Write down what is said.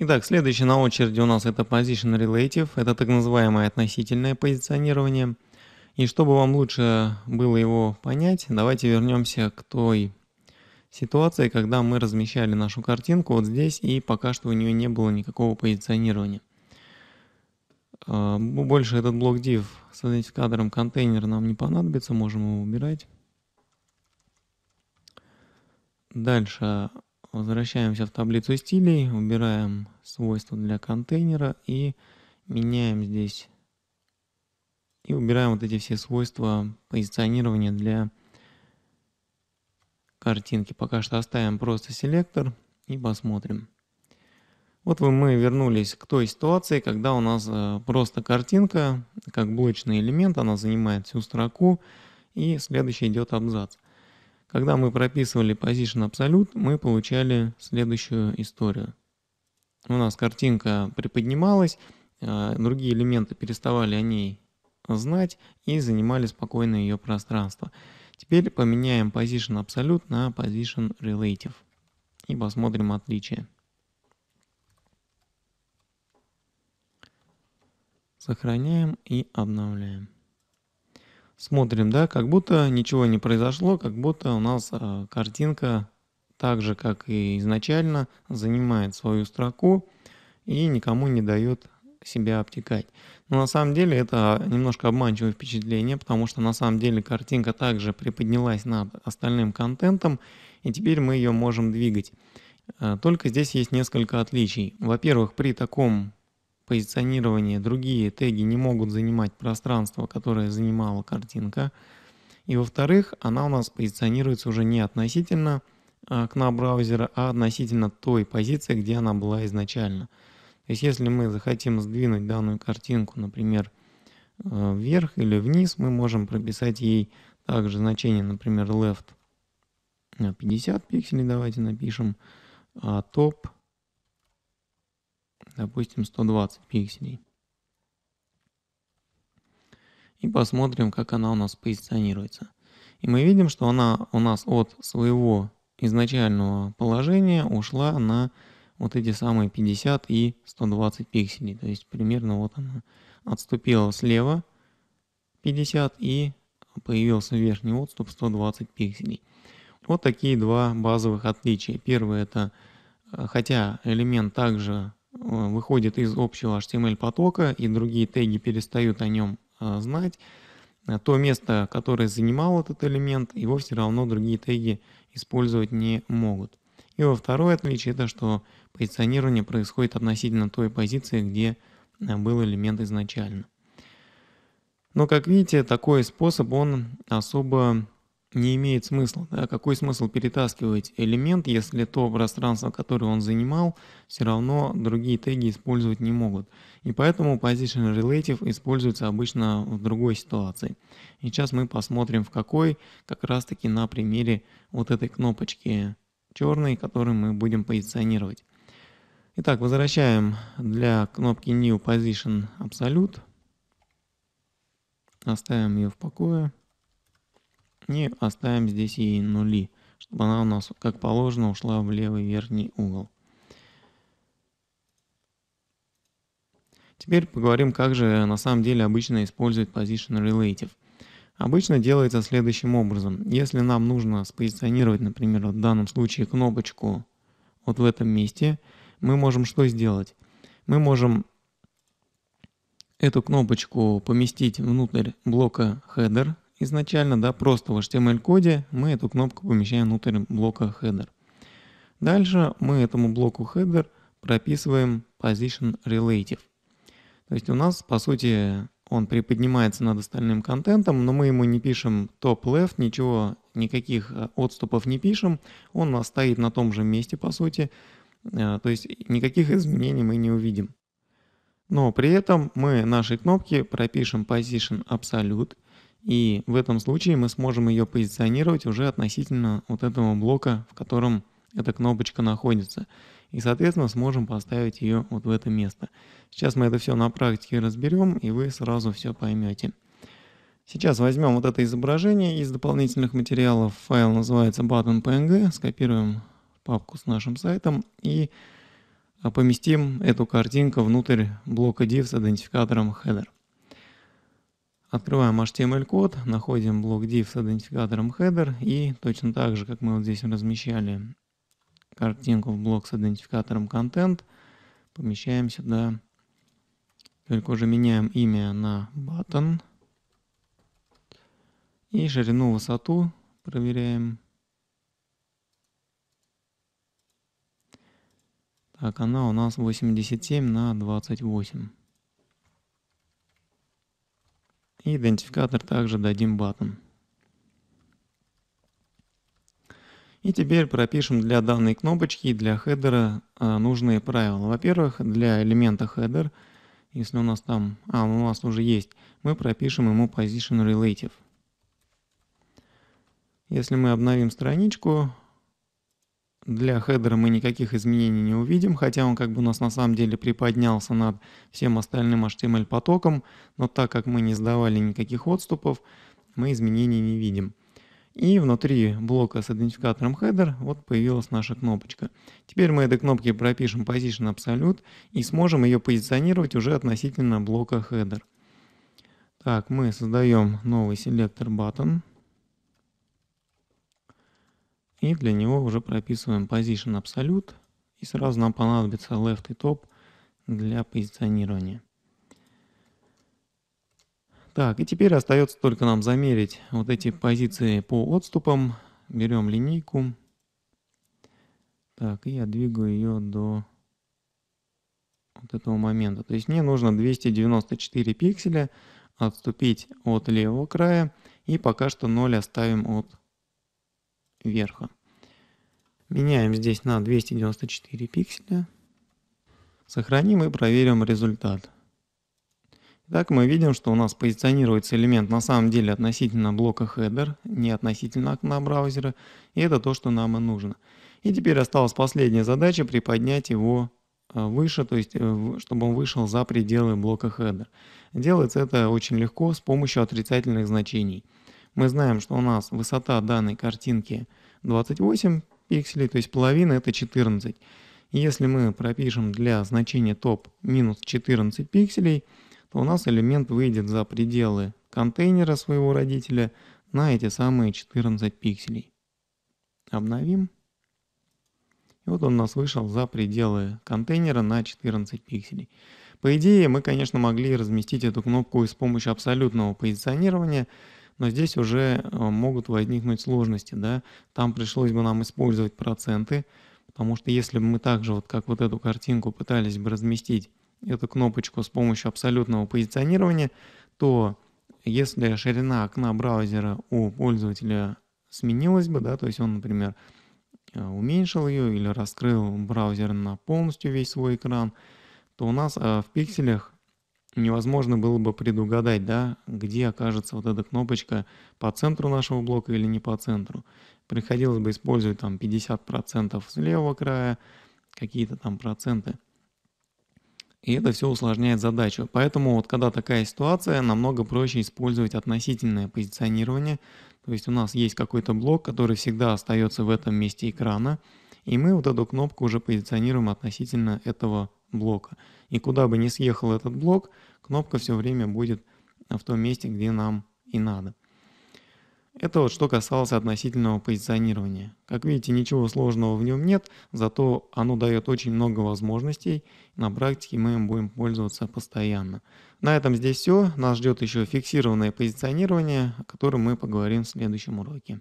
Итак, следующий на очереди у нас это Position Relative, это так называемое относительное позиционирование. И чтобы вам лучше было его понять, давайте вернемся к той ситуации, когда мы размещали нашу картинку вот здесь, и пока что у нее не было никакого позиционирования. А, больше этот блок div с кадром контейнер нам не понадобится, можем его убирать. Дальше Возвращаемся в таблицу стилей, убираем свойства для контейнера и меняем здесь. И убираем вот эти все свойства позиционирования для картинки. Пока что оставим просто селектор и посмотрим. Вот мы вернулись к той ситуации, когда у нас э, просто картинка, как блочный элемент, она занимает всю строку, и следующий идет абзац. Когда мы прописывали Position Absolute, мы получали следующую историю. У нас картинка приподнималась, э, другие элементы переставали о ней знать и занимали спокойно ее пространство. Теперь поменяем Position Absolute на Position Relative и посмотрим отличия. Сохраняем и обновляем. Смотрим, да, как будто ничего не произошло, как будто у нас а, картинка так же, как и изначально, занимает свою строку и никому не дает себя обтекать. Но на самом деле это а, немножко обманчивое впечатление, потому что на самом деле картинка также приподнялась над остальным контентом, и теперь мы ее можем двигать. А, только здесь есть несколько отличий. Во-первых, при таком позиционирование другие теги не могут занимать пространство, которое занимала картинка. И во-вторых, она у нас позиционируется уже не относительно окна а, браузера, а относительно той позиции, где она была изначально. То есть если мы захотим сдвинуть данную картинку, например, э, вверх или вниз, мы можем прописать ей также значение, например, left 50 э, пикселей, давайте напишем, а top допустим, 120 пикселей. И посмотрим, как она у нас позиционируется. И мы видим, что она у нас от своего изначального положения ушла на вот эти самые 50 и 120 пикселей. То есть примерно вот она отступила слева 50 и появился верхний отступ 120 пикселей. Вот такие два базовых отличия. Первое это, э, хотя элемент также Э, выходит из общего HTML потока и другие теги перестают о нем э, знать, э, то место, которое занимал этот элемент, его все равно другие теги использовать не могут. И во второе отличие это, что позиционирование происходит относительно той позиции, где был элемент изначально. Но, как видите, такой способ, он особо не имеет смысла. Да? Какой смысл перетаскивать элемент, если то пространство, которое он занимал, все равно другие теги использовать не могут. И поэтому position relative используется обычно в другой ситуации. И сейчас мы посмотрим в какой, как раз таки на примере вот этой кнопочки черной, которую мы будем позиционировать. Итак, возвращаем для кнопки New Position Absolute. Оставим ее в покое. И оставим здесь ей нули, чтобы она у нас, как положено, ушла в левый верхний угол. Теперь поговорим, как же на самом деле обычно использовать Position Relative. Обычно делается следующим образом. Если нам нужно спозиционировать, например, в данном случае кнопочку вот в этом месте, мы можем что сделать? Мы можем эту кнопочку поместить внутрь блока Header, изначально, да, просто в HTML-коде мы эту кнопку помещаем внутрь блока header. Дальше мы этому блоку header прописываем position relative. То есть у нас, по сути, он приподнимается над остальным контентом, но мы ему не пишем top left, ничего, никаких э, отступов не пишем. Он у нас стоит на том же месте, по сути. Э, то есть никаких изменений мы не увидим. Но при этом мы нашей кнопке пропишем position absolute – и в этом случае мы сможем ее позиционировать уже относительно вот этого блока, в котором эта кнопочка находится. И, соответственно, сможем поставить ее вот в это место. Сейчас мы это все на практике разберем, и вы сразу все поймете. Сейчас возьмем вот это изображение из дополнительных материалов. Файл называется button.png. Скопируем папку с нашим сайтом и э, поместим эту картинку внутрь блока div с идентификатором header. Открываем HTML-код, находим блок div с идентификатором header и точно так же, как мы вот здесь размещали картинку в блок с идентификатором content, помещаем сюда, только уже меняем имя на button и ширину, высоту проверяем. Так, она у нас 87 на 28. И идентификатор также дадим button. И теперь пропишем для данной кнопочки и для хедера а, нужные правила. Во-первых, для элемента хедер, если у нас там, а у нас уже есть, мы пропишем ему position relative. Если мы обновим страничку, для хедера мы никаких изменений не увидим, хотя он как бы у нас на самом деле приподнялся над всем остальным HTML потоком, но так как мы не сдавали никаких отступов, мы изменений не видим. И внутри блока с идентификатором header вот появилась наша кнопочка. Теперь мы этой кнопке пропишем position absolute и сможем ее позиционировать уже относительно блока header. Так, мы создаем новый селектор button. И для него уже прописываем position absolute. И сразу нам понадобится left и top для позиционирования. Так, и теперь остается только нам замерить вот эти позиции по отступам. Берем линейку. Так, и я двигаю ее до вот этого момента. То есть мне нужно 294 пикселя отступить от левого края и пока что 0 оставим от верха. Меняем здесь на 294 пикселя. Сохраним и проверим результат. Итак, мы видим, что у нас позиционируется элемент на самом деле относительно блока header, не относительно окна браузера, и это то, что нам и нужно. И теперь осталась последняя задача приподнять его э, выше, то есть э, чтобы он вышел за пределы блока header. Делается это очень легко с помощью отрицательных значений мы знаем, что у нас высота данной картинки 28 пикселей, то есть половина это 14. Если мы пропишем для значения топ минус 14 пикселей, то у нас элемент выйдет за пределы контейнера своего родителя на эти самые 14 пикселей. Обновим. И вот он у нас вышел за пределы контейнера на 14 пикселей. По идее, мы, конечно, могли разместить эту кнопку и с помощью абсолютного позиционирования, но здесь уже э, могут возникнуть сложности, да, там пришлось бы нам использовать проценты, потому что если бы мы также вот как вот эту картинку пытались бы разместить эту кнопочку с помощью абсолютного позиционирования, то если ширина окна браузера у пользователя сменилась бы, да, то есть он, например, э, уменьшил ее или раскрыл браузер на полностью весь свой экран, то у нас э, в пикселях невозможно было бы предугадать, да, где окажется вот эта кнопочка по центру нашего блока или не по центру. Приходилось бы использовать там 50% с левого края, какие-то там проценты. И это все усложняет задачу. Поэтому вот когда такая ситуация, намного проще использовать относительное позиционирование. То есть у нас есть какой-то блок, который всегда остается в этом месте экрана, и мы вот эту кнопку уже позиционируем относительно этого блока блока. И куда бы ни съехал этот блок, кнопка все время будет в том месте, где нам и надо. Это вот что касалось относительного позиционирования. Как видите, ничего сложного в нем нет, зато оно дает очень много возможностей. На практике мы им будем пользоваться постоянно. На этом здесь все. Нас ждет еще фиксированное позиционирование, о котором мы поговорим в следующем уроке.